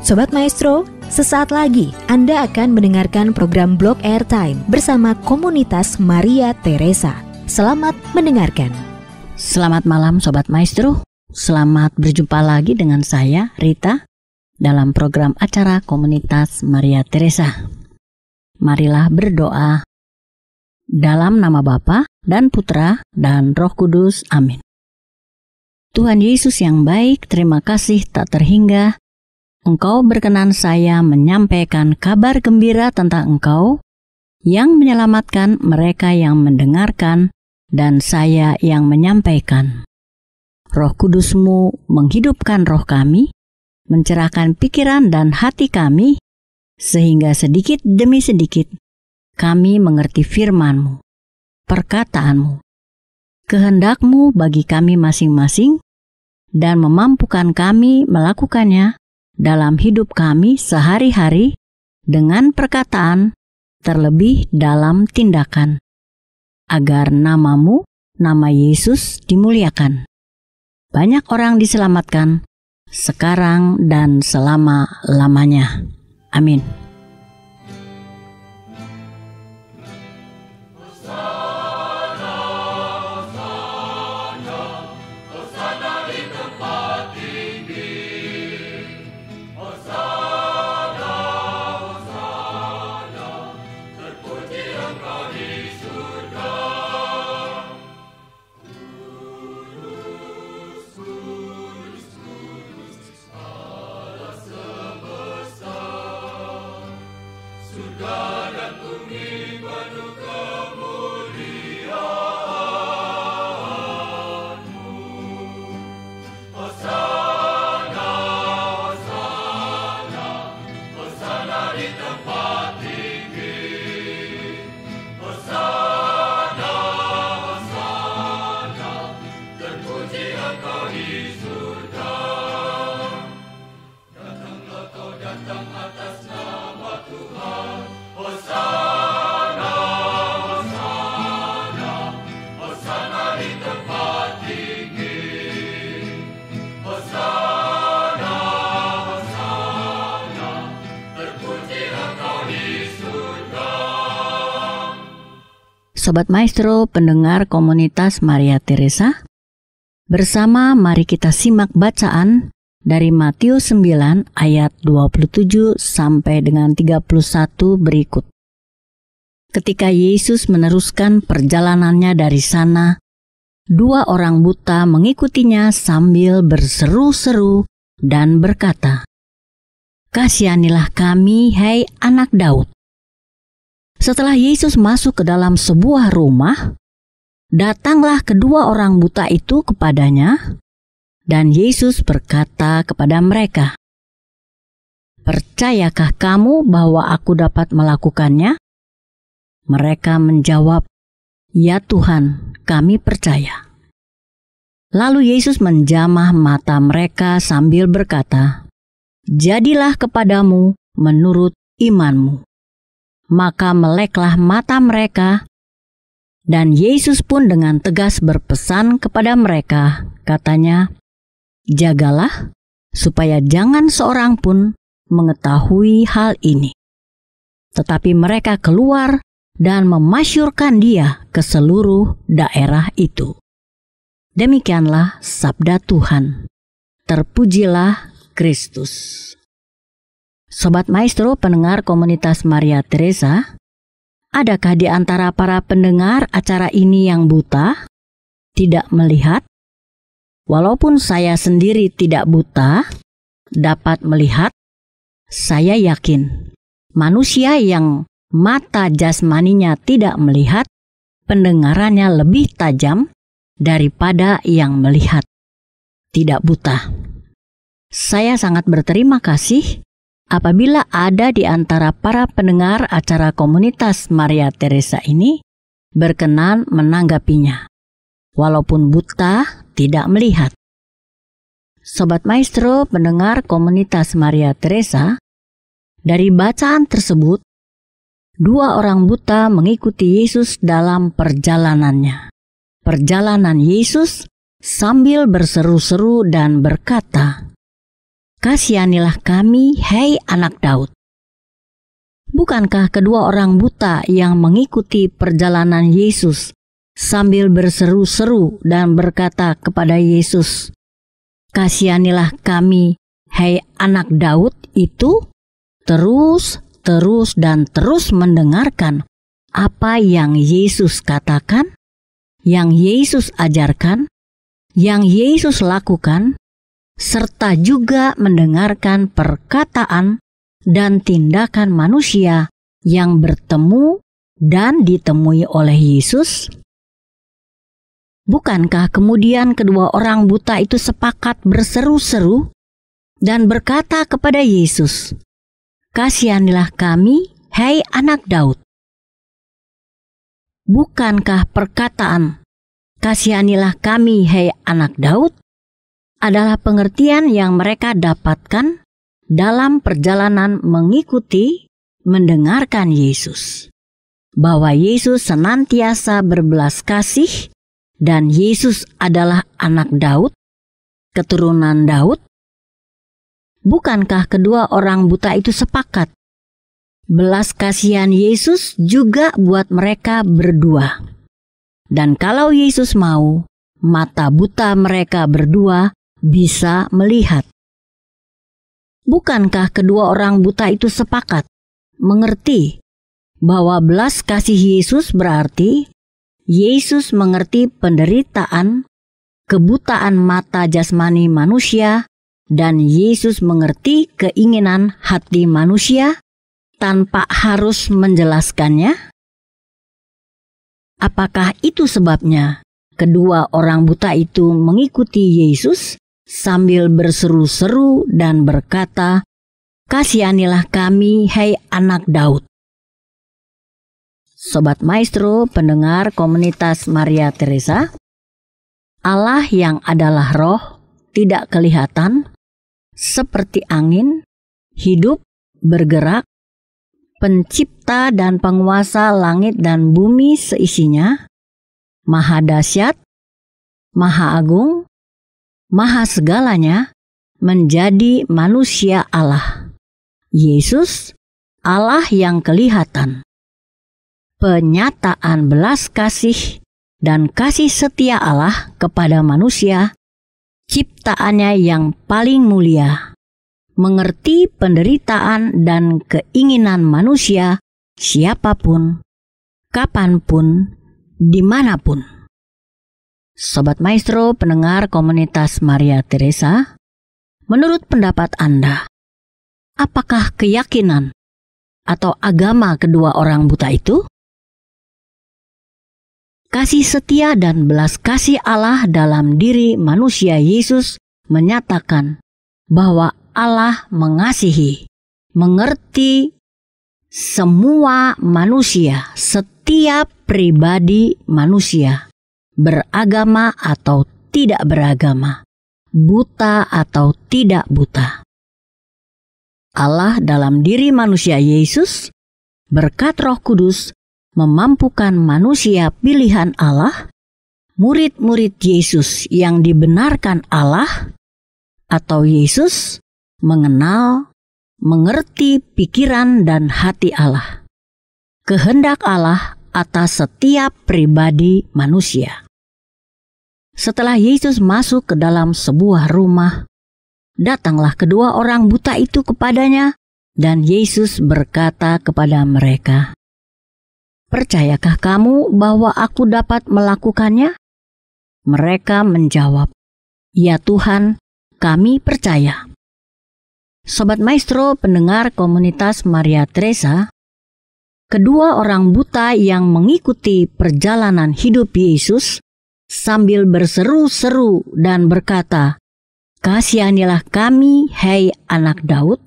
Sobat Maestro, sesaat lagi Anda akan mendengarkan program Blog Airtime bersama komunitas Maria Teresa. Selamat mendengarkan. Selamat malam Sobat Maestro. Selamat berjumpa lagi dengan saya Rita dalam program acara komunitas Maria Teresa. Marilah berdoa dalam nama Bapa dan Putra dan Roh Kudus. Amin. Tuhan Yesus yang baik, terima kasih tak terhingga engkau berkenan saya menyampaikan kabar gembira tentang engkau yang menyelamatkan mereka yang mendengarkan dan saya yang menyampaikan. Roh kudusmu menghidupkan roh kami, mencerahkan pikiran dan hati kami, sehingga sedikit demi sedikit kami mengerti firmanmu, perkataanmu, kehendakmu bagi kami masing-masing, dan memampukan kami melakukannya dalam hidup kami sehari-hari dengan perkataan, terlebih dalam tindakan, agar namamu, nama Yesus dimuliakan. Banyak orang diselamatkan sekarang dan selama-lamanya. Amin. Sobat Maestro, pendengar komunitas Maria Teresa. Bersama mari kita simak bacaan dari Matius 9 ayat 27 sampai dengan 31 berikut. Ketika Yesus meneruskan perjalanannya dari sana, dua orang buta mengikutinya sambil berseru-seru dan berkata, Kasihanilah kami, hai anak Daud. Setelah Yesus masuk ke dalam sebuah rumah, datanglah kedua orang buta itu kepadanya, dan Yesus berkata kepada mereka, "Percayakah kamu bahwa aku dapat melakukannya?" Mereka menjawab, "Ya Tuhan, kami percaya." Lalu Yesus menjamah mata mereka sambil berkata, "Jadilah kepadamu menurut imanmu." maka meleklah mata mereka. Dan Yesus pun dengan tegas berpesan kepada mereka, katanya, "Jagalah supaya jangan seorang pun mengetahui hal ini." Tetapi mereka keluar dan memasyurkan dia ke seluruh daerah itu. Demikianlah sabda Tuhan. Terpujilah Kristus. Sobat Maestro pendengar komunitas Maria Teresa, adakah di antara para pendengar acara ini yang buta, tidak melihat? Walaupun saya sendiri tidak buta, dapat melihat, saya yakin manusia yang mata jasmaninya tidak melihat, pendengarannya lebih tajam daripada yang melihat. Tidak buta. Saya sangat berterima kasih apabila ada di antara para pendengar acara komunitas Maria Teresa ini berkenan menanggapinya, walaupun buta tidak melihat. Sobat Maestro pendengar komunitas Maria Teresa, dari bacaan tersebut, dua orang buta mengikuti Yesus dalam perjalanannya. Perjalanan Yesus sambil berseru-seru dan berkata, Kasihanilah kami, hei anak Daud. Bukankah kedua orang buta yang mengikuti perjalanan Yesus sambil berseru-seru dan berkata kepada Yesus, "Kasihanilah kami, hei anak Daud itu terus, terus, dan terus mendengarkan apa yang Yesus katakan, yang Yesus ajarkan, yang Yesus lakukan, serta juga mendengarkan perkataan dan tindakan manusia yang bertemu dan ditemui oleh Yesus? Bukankah kemudian kedua orang buta itu sepakat berseru-seru dan berkata kepada Yesus, "Kasihanilah kami, hai anak Daud." Bukankah perkataan "Kasihanilah kami, hai anak Daud" adalah pengertian yang mereka dapatkan dalam perjalanan mengikuti, mendengarkan Yesus, bahwa Yesus senantiasa berbelas kasih dan Yesus adalah anak Daud, keturunan Daud. Bukankah kedua orang buta itu sepakat? Belas kasihan Yesus juga buat mereka berdua. Dan kalau Yesus mau, mata buta mereka berdua bisa melihat. Bukankah kedua orang buta itu sepakat mengerti bahwa belas kasih Yesus berarti Yesus mengerti penderitaan, kebutaan mata jasmani manusia, dan Yesus mengerti keinginan hati manusia tanpa harus menjelaskannya? Apakah itu sebabnya kedua orang buta itu mengikuti Yesus sambil berseru-seru dan berkata, Kasihanilah kami, hei anak Daud. Sobat Maestro, pendengar komunitas Maria Teresa, Allah yang adalah roh tidak kelihatan, seperti angin, hidup, bergerak, pencipta dan penguasa langit dan bumi seisinya, maha dahsyat, maha agung, maha segalanya, menjadi manusia Allah. Yesus, Allah yang kelihatan. Penyataan belas kasih dan kasih setia Allah kepada manusia, ciptaannya yang paling mulia, mengerti penderitaan dan keinginan manusia siapapun, kapanpun, dimanapun. Sobat Maestro, pendengar komunitas Maria Teresa, menurut pendapat Anda, apakah keyakinan atau agama kedua orang buta itu? Kasih setia dan belas kasih Allah dalam diri manusia Yesus menyatakan bahwa Allah mengasihi, mengerti semua manusia, setiap pribadi manusia beragama atau tidak beragama, buta atau tidak buta. Allah dalam diri manusia Yesus, berkat Roh Kudus, memampukan manusia pilihan Allah, murid-murid Yesus yang dibenarkan Allah, atau Yesus mengenal, mengerti pikiran dan hati Allah, kehendak Allah atas setiap pribadi manusia. Setelah Yesus masuk ke dalam sebuah rumah, datanglah kedua orang buta itu kepadanya, dan Yesus berkata kepada mereka, "Percayakah kamu bahwa Aku dapat melakukannya?" Mereka menjawab, "Ya Tuhan, kami percaya." Sobat Maestro, pendengar komunitas Maria Teresa, kedua orang buta yang mengikuti perjalanan hidup Yesus sambil berseru-seru dan berkata, Kasihanilah kami, hei anak Daud.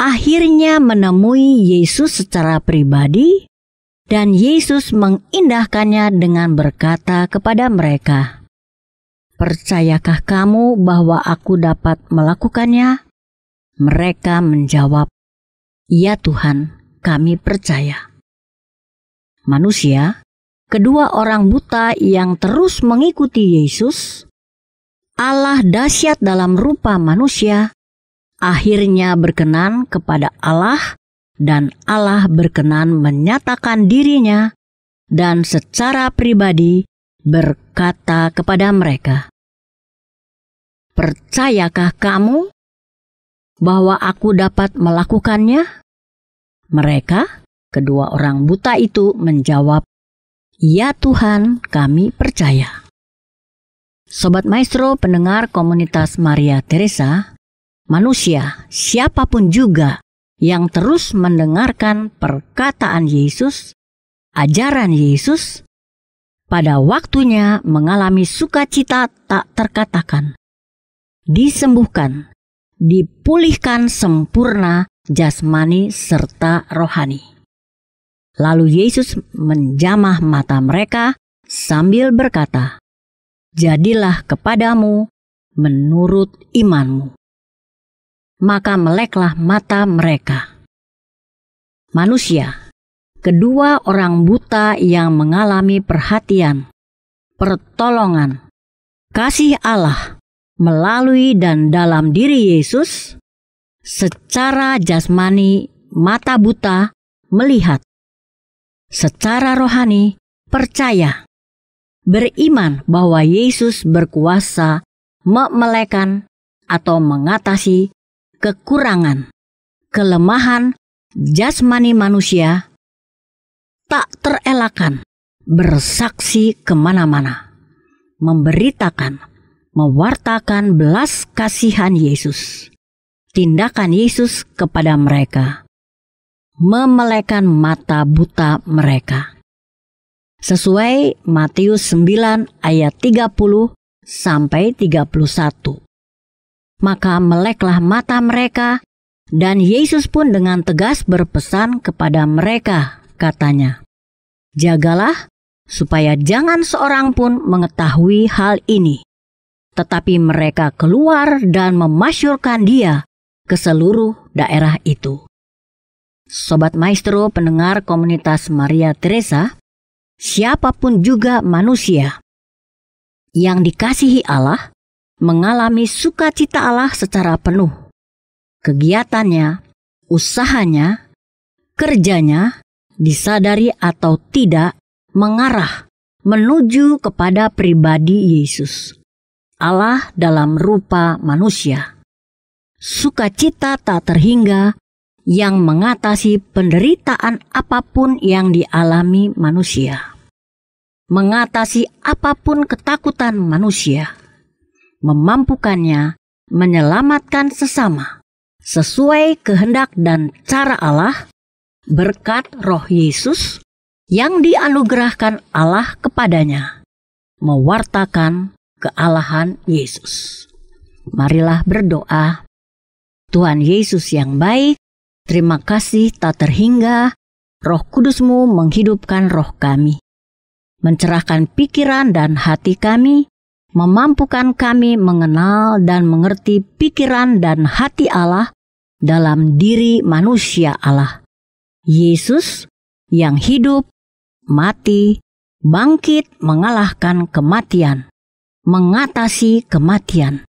Akhirnya menemui Yesus secara pribadi, dan Yesus mengindahkannya dengan berkata kepada mereka, Percayakah kamu bahwa aku dapat melakukannya? Mereka menjawab, Ya Tuhan, kami percaya. Manusia kedua orang buta yang terus mengikuti Yesus, Allah dahsyat dalam rupa manusia, akhirnya berkenan kepada Allah dan Allah berkenan menyatakan dirinya dan secara pribadi berkata kepada mereka, Percayakah kamu bahwa aku dapat melakukannya? Mereka, kedua orang buta itu menjawab, Ya Tuhan, kami percaya. Sobat Maestro pendengar komunitas Maria Teresa, manusia siapapun juga yang terus mendengarkan perkataan Yesus, ajaran Yesus, pada waktunya mengalami sukacita tak terkatakan. Disembuhkan, dipulihkan sempurna jasmani serta rohani. Lalu Yesus menjamah mata mereka sambil berkata, "Jadilah kepadamu menurut imanmu." Maka meleklah mata mereka. Manusia, kedua orang buta yang mengalami perhatian, pertolongan, kasih Allah melalui dan dalam diri Yesus, secara jasmani mata buta melihat secara rohani percaya, beriman bahwa Yesus berkuasa memelekan atau mengatasi kekurangan, kelemahan jasmani manusia, tak terelakkan, bersaksi kemana-mana, memberitakan, mewartakan belas kasihan Yesus, tindakan Yesus kepada mereka memelekan mata buta mereka. Sesuai Matius 9 ayat 30 sampai 31. Maka meleklah mata mereka dan Yesus pun dengan tegas berpesan kepada mereka, katanya, "Jagalah supaya jangan seorang pun mengetahui hal ini." Tetapi mereka keluar dan memasyurkan dia ke seluruh daerah itu. Sobat Maestro pendengar komunitas Maria Teresa, siapapun juga manusia yang dikasihi Allah mengalami sukacita Allah secara penuh. Kegiatannya, usahanya, kerjanya, disadari atau tidak, mengarah menuju kepada pribadi Yesus. Allah dalam rupa manusia. Sukacita tak terhingga yang mengatasi penderitaan apapun yang dialami manusia, mengatasi apapun ketakutan manusia, memampukannya menyelamatkan sesama sesuai kehendak dan cara Allah, berkat Roh Yesus yang dianugerahkan Allah kepadanya, mewartakan kealahan Yesus. Marilah berdoa, Tuhan Yesus yang baik Terima kasih tak terhingga, roh kudusmu menghidupkan roh kami. Mencerahkan pikiran dan hati kami, memampukan kami mengenal dan mengerti pikiran dan hati Allah dalam diri manusia Allah. Yesus yang hidup, mati, bangkit mengalahkan kematian, mengatasi kematian.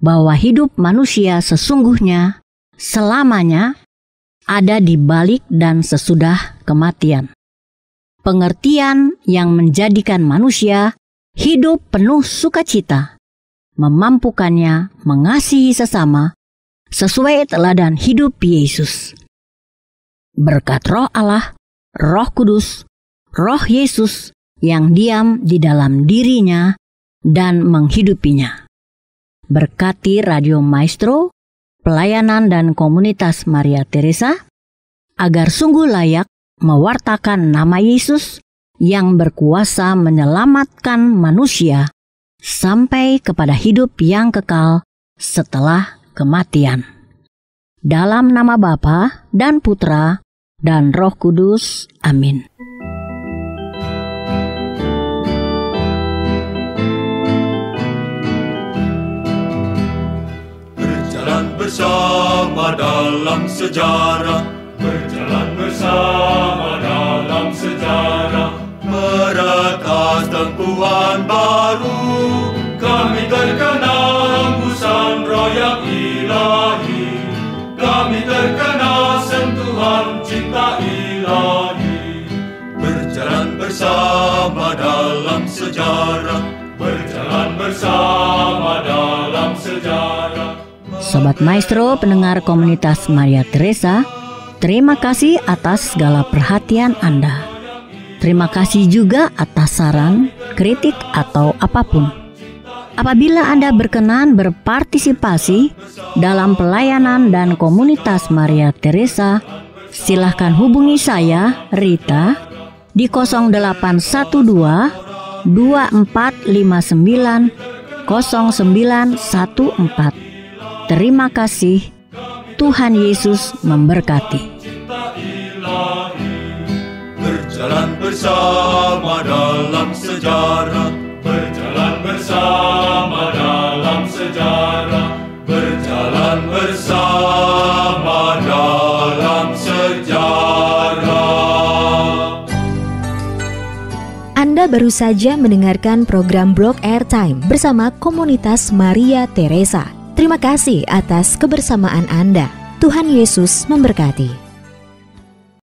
Bahwa hidup manusia sesungguhnya, selamanya ada di balik dan sesudah kematian. Pengertian yang menjadikan manusia hidup penuh sukacita, memampukannya mengasihi sesama sesuai teladan hidup Yesus. Berkat Roh Allah, Roh Kudus, Roh Yesus yang diam di dalam dirinya dan menghidupinya. Berkati Radio Maestro pelayanan dan komunitas Maria Teresa agar sungguh layak mewartakan nama Yesus yang berkuasa menyelamatkan manusia sampai kepada hidup yang kekal setelah kematian. Dalam nama Bapa dan Putra dan Roh Kudus. Amin. bersama dalam sejarah Berjalan bersama dalam sejarah Meretas tempuan baru Kami terkenal hembusan royak ilahi Kami terkenal sentuhan cinta ilahi Berjalan bersama dalam sejarah Berjalan bersama dalam sejarah Sobat Maestro, pendengar komunitas Maria Teresa, terima kasih atas segala perhatian Anda. Terima kasih juga atas saran, kritik, atau apapun. Apabila Anda berkenan berpartisipasi dalam pelayanan dan komunitas Maria Teresa, silahkan hubungi saya, Rita, di 0812 2459 0914 Terima kasih. Tuhan Yesus memberkati. Berjalan bersama dalam sejarah, berjalan bersama dalam sejarah, berjalan bersama dalam sejarah. Anda baru saja mendengarkan program Blog Airtime bersama komunitas Maria Teresa. Terima kasih atas kebersamaan Anda. Tuhan Yesus memberkati.